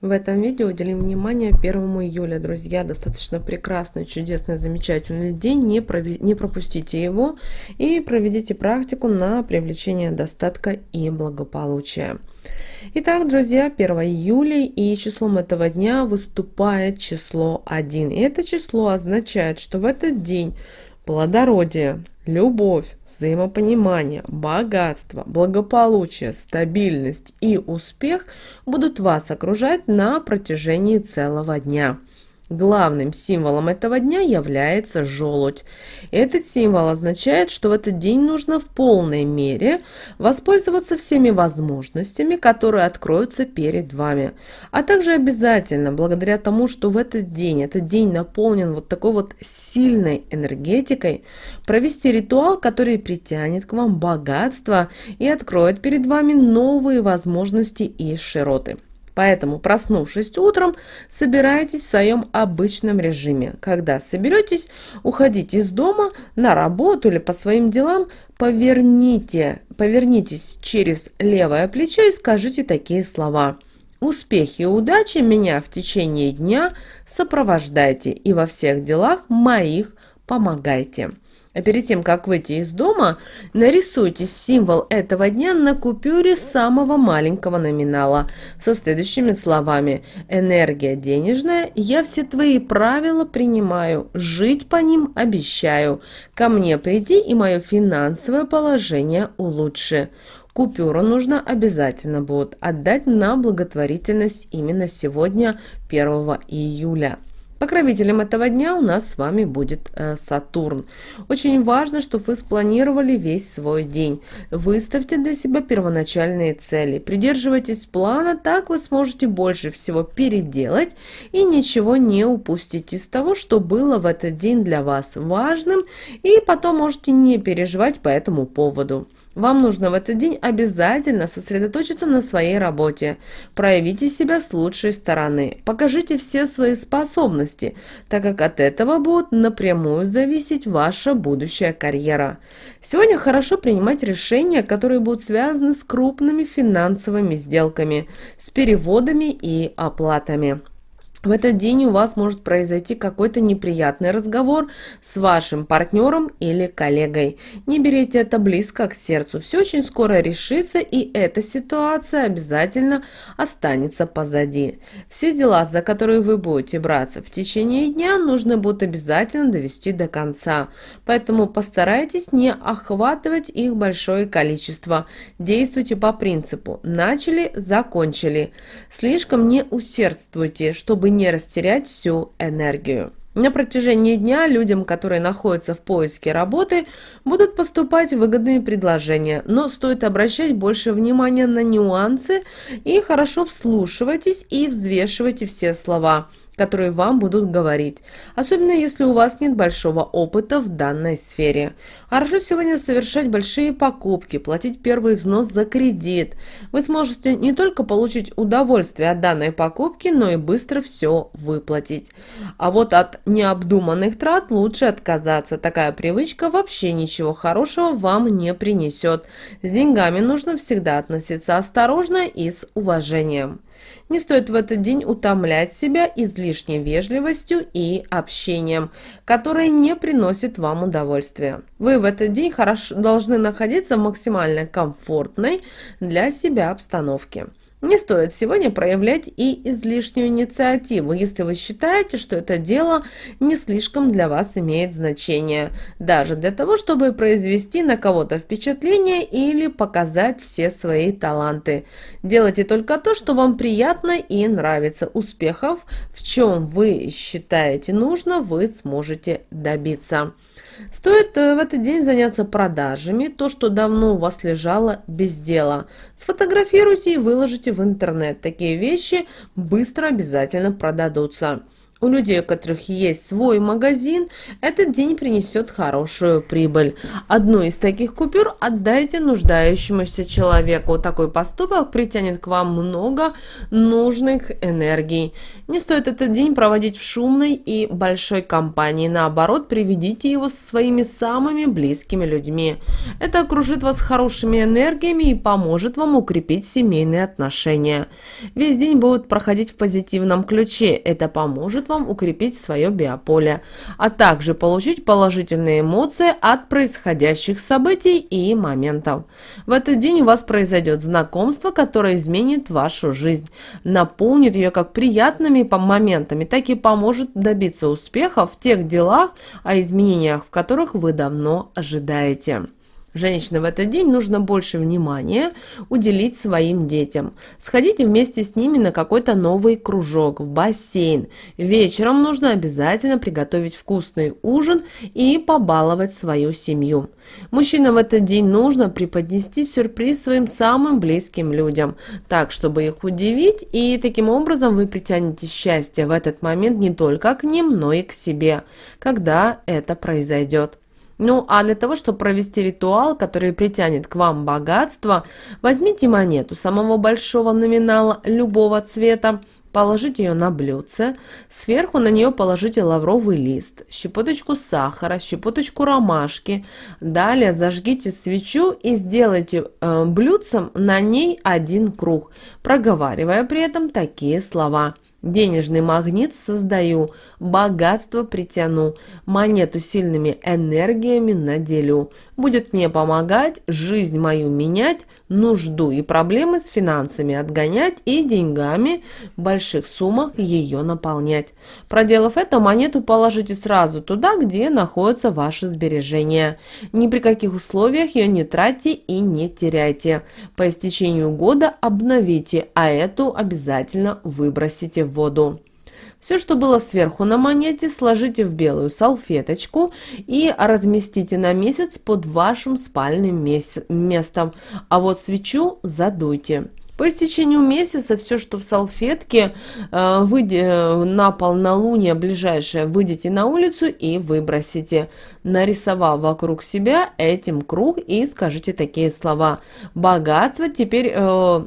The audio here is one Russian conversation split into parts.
В этом видео уделим внимание 1 июля. Друзья, достаточно прекрасный, чудесный, замечательный день. Не, прови... не пропустите его и проведите практику на привлечение достатка и благополучия. Итак, друзья, 1 июля и числом этого дня выступает число 1. И это число означает, что в этот день плодородие, любовь, взаимопонимание, богатство, благополучие, стабильность и успех будут вас окружать на протяжении целого дня. Главным символом этого дня является желудь. Этот символ означает, что в этот день нужно в полной мере воспользоваться всеми возможностями, которые откроются перед вами. А также обязательно, благодаря тому, что в этот день, этот день наполнен вот такой вот сильной энергетикой, провести ритуал, который притянет к вам богатство и откроет перед вами новые возможности и широты. Поэтому, проснувшись утром, собирайтесь в своем обычном режиме. Когда соберетесь, уходите из дома на работу или по своим делам, поверните, повернитесь через левое плечо и скажите такие слова. Успехи и удачи меня в течение дня сопровождайте и во всех делах моих помогайте. А перед тем, как выйти из дома, нарисуйте символ этого дня на купюре самого маленького номинала со следующими словами «Энергия денежная, я все твои правила принимаю, жить по ним обещаю, ко мне приди и мое финансовое положение улучши». Купюру нужно обязательно будет отдать на благотворительность именно сегодня, 1 июля. Покровителем этого дня у нас с вами будет э, Сатурн. Очень важно, чтобы вы спланировали весь свой день. Выставьте для себя первоначальные цели. Придерживайтесь плана, так вы сможете больше всего переделать и ничего не упустить из того, что было в этот день для вас важным, и потом можете не переживать по этому поводу. Вам нужно в этот день обязательно сосредоточиться на своей работе. Проявите себя с лучшей стороны. Покажите все свои способности, так как от этого будет напрямую зависеть ваша будущая карьера. Сегодня хорошо принимать решения, которые будут связаны с крупными финансовыми сделками, с переводами и оплатами. В этот день у вас может произойти какой-то неприятный разговор с вашим партнером или коллегой. Не берите это близко к сердцу. Все очень скоро решится, и эта ситуация обязательно останется позади. Все дела, за которые вы будете браться в течение дня, нужно будет обязательно довести до конца. Поэтому постарайтесь не охватывать их большое количество. Действуйте по принципу «начали, закончили». Слишком не усердствуйте, чтобы чтобы не растерять всю энергию. На протяжении дня людям, которые находятся в поиске работы, будут поступать выгодные предложения, но стоит обращать больше внимания на нюансы и хорошо вслушивайтесь и взвешивайте все слова которые вам будут говорить, особенно если у вас нет большого опыта в данной сфере. Хорошо сегодня совершать большие покупки, платить первый взнос за кредит. Вы сможете не только получить удовольствие от данной покупки, но и быстро все выплатить. А вот от необдуманных трат лучше отказаться. Такая привычка вообще ничего хорошего вам не принесет. С деньгами нужно всегда относиться осторожно и с уважением. Не стоит в этот день утомлять себя излишней вежливостью и общением, которое не приносит вам удовольствия. Вы в этот день хорошо, должны находиться в максимально комфортной для себя обстановке. Не стоит сегодня проявлять и излишнюю инициативу, если вы считаете, что это дело не слишком для вас имеет значение, даже для того, чтобы произвести на кого-то впечатление или показать все свои таланты. Делайте только то, что вам приятно и нравится. Успехов, в чем вы считаете нужно, вы сможете добиться. Стоит э, в этот день заняться продажами, то, что давно у вас лежало без дела. Сфотографируйте и выложите в интернет. Такие вещи быстро обязательно продадутся у людей, у которых есть свой магазин, этот день принесет хорошую прибыль. Одну из таких купюр отдайте нуждающемуся человеку. Такой поступок притянет к вам много нужных энергий. Не стоит этот день проводить в шумной и большой компании. Наоборот, приведите его со своими самыми близкими людьми. Это окружит вас хорошими энергиями и поможет вам укрепить семейные отношения. Весь день будут проходить в позитивном ключе. Это поможет вам укрепить свое биополе, а также получить положительные эмоции от происходящих событий и моментов. В этот день у вас произойдет знакомство, которое изменит вашу жизнь, наполнит ее как приятными моментами, так и поможет добиться успеха в тех делах, о а изменениях в которых вы давно ожидаете. Женщина в этот день нужно больше внимания уделить своим детям. Сходите вместе с ними на какой-то новый кружок, в бассейн. Вечером нужно обязательно приготовить вкусный ужин и побаловать свою семью. Мужчинам в этот день нужно преподнести сюрприз своим самым близким людям, так, чтобы их удивить, и таким образом вы притянете счастье в этот момент не только к ним, но и к себе, когда это произойдет. Ну, а для того, чтобы провести ритуал, который притянет к вам богатство, возьмите монету самого большого номинала любого цвета Положить ее на блюдце, сверху на нее положите лавровый лист, щепоточку сахара, щепоточку ромашки. Далее зажгите свечу и сделайте э, блюдцем на ней один круг, проговаривая при этом такие слова. Денежный магнит создаю, богатство притяну, монету сильными энергиями наделю будет мне помогать, жизнь мою менять, нужду и проблемы с финансами отгонять и деньгами в больших суммах ее наполнять. Проделав это, монету положите сразу туда, где находятся ваши сбережения. Ни при каких условиях ее не тратьте и не теряйте. По истечению года обновите, а эту обязательно выбросите в воду. Все, что было сверху на монете, сложите в белую салфеточку и разместите на месяц под вашим спальным местом, а вот свечу задуйте. По истечению месяца все, что в салфетке, э, выйди э, на полнолуние ближайшее, выйдите на улицу и выбросите, нарисовав вокруг себя этим круг и скажите такие слова. Богатство теперь э,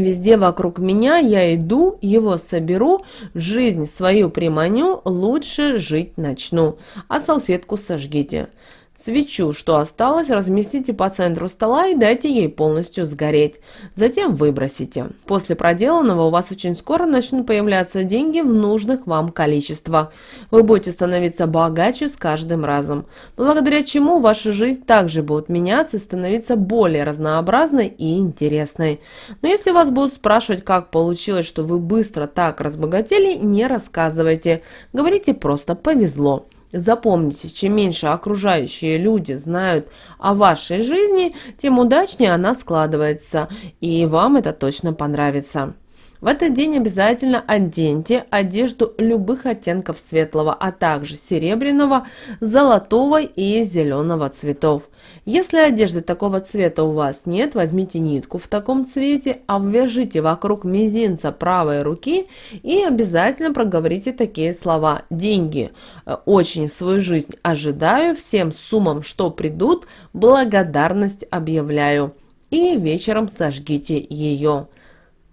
Везде вокруг меня я иду, его соберу, жизнь свою приманю, лучше жить начну. А салфетку сожгите. Свечу, что осталось, разместите по центру стола и дайте ей полностью сгореть. Затем выбросите. После проделанного у вас очень скоро начнут появляться деньги в нужных вам количествах. Вы будете становиться богаче с каждым разом, благодаря чему ваша жизнь также будет меняться и становиться более разнообразной и интересной. Но если вас будут спрашивать, как получилось, что вы быстро так разбогатели, не рассказывайте. Говорите просто «повезло». Запомните, чем меньше окружающие люди знают о вашей жизни, тем удачнее она складывается, и вам это точно понравится. В этот день обязательно оденьте одежду любых оттенков светлого, а также серебряного, золотого и зеленого цветов. Если одежды такого цвета у вас нет, возьмите нитку в таком цвете, обвяжите вокруг мизинца правой руки и обязательно проговорите такие слова. Деньги очень в свою жизнь ожидаю, всем суммам, что придут, благодарность объявляю. И вечером сожгите ее.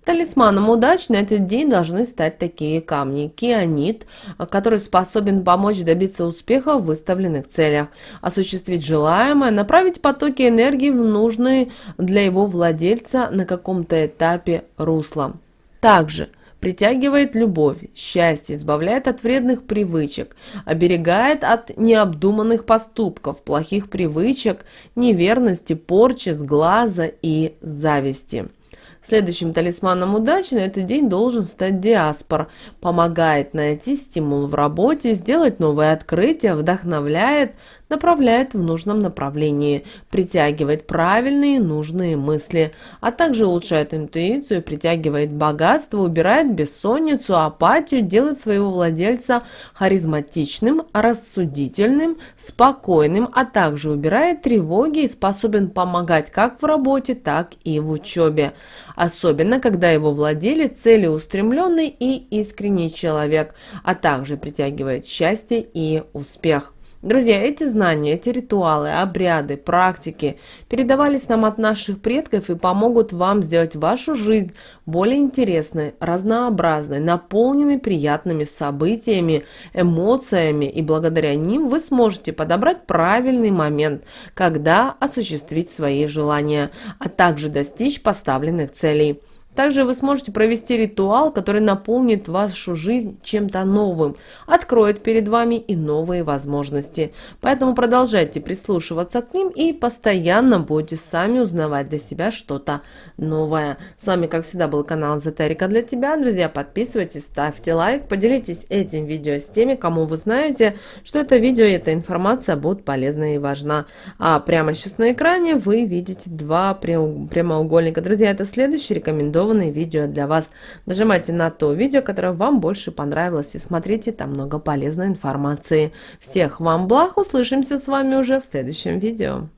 Талисманом удачи на этот день должны стать такие камни. Кианит, который способен помочь добиться успеха в выставленных целях, осуществить желаемое, направить потоки энергии в нужные для его владельца на каком-то этапе русла. Также – притягивает любовь, счастье, избавляет от вредных привычек, оберегает от необдуманных поступков, плохих привычек, неверности, порчи, сглаза и зависти. Следующим талисманом удачи на этот день должен стать диаспор. Помогает найти стимул в работе, сделать новые открытия, вдохновляет, направляет в нужном направлении, притягивает правильные нужные мысли, а также улучшает интуицию, притягивает богатство, убирает бессонницу, апатию, делает своего владельца харизматичным, рассудительным, спокойным, а также убирает тревоги и способен помогать как в работе, так и в учебе. Особенно, когда его владелец целеустремленный и искренний человек, а также притягивает счастье и успех. Друзья, эти знания, эти ритуалы, обряды, практики передавались нам от наших предков и помогут вам сделать вашу жизнь более интересной, разнообразной, наполненной приятными событиями, эмоциями, и благодаря ним вы сможете подобрать правильный момент, когда осуществить свои желания, а также достичь поставленных целей. Также вы сможете провести ритуал, который наполнит вашу жизнь чем-то новым, откроет перед вами и новые возможности. Поэтому продолжайте прислушиваться к ним и постоянно будете сами узнавать для себя что-то новое. С вами, как всегда, был канал Эзотерика для тебя. Друзья, подписывайтесь, ставьте лайк, поделитесь этим видео с теми, кому вы знаете, что это видео и эта информация будут полезна и важна. А прямо сейчас на экране вы видите два прямоугольника. Друзья, это следующий рекомендованный рекомендованные видео для вас. Нажимайте на то видео, которое вам больше понравилось и смотрите, там много полезной информации. Всех вам благ, услышимся с вами уже в следующем видео.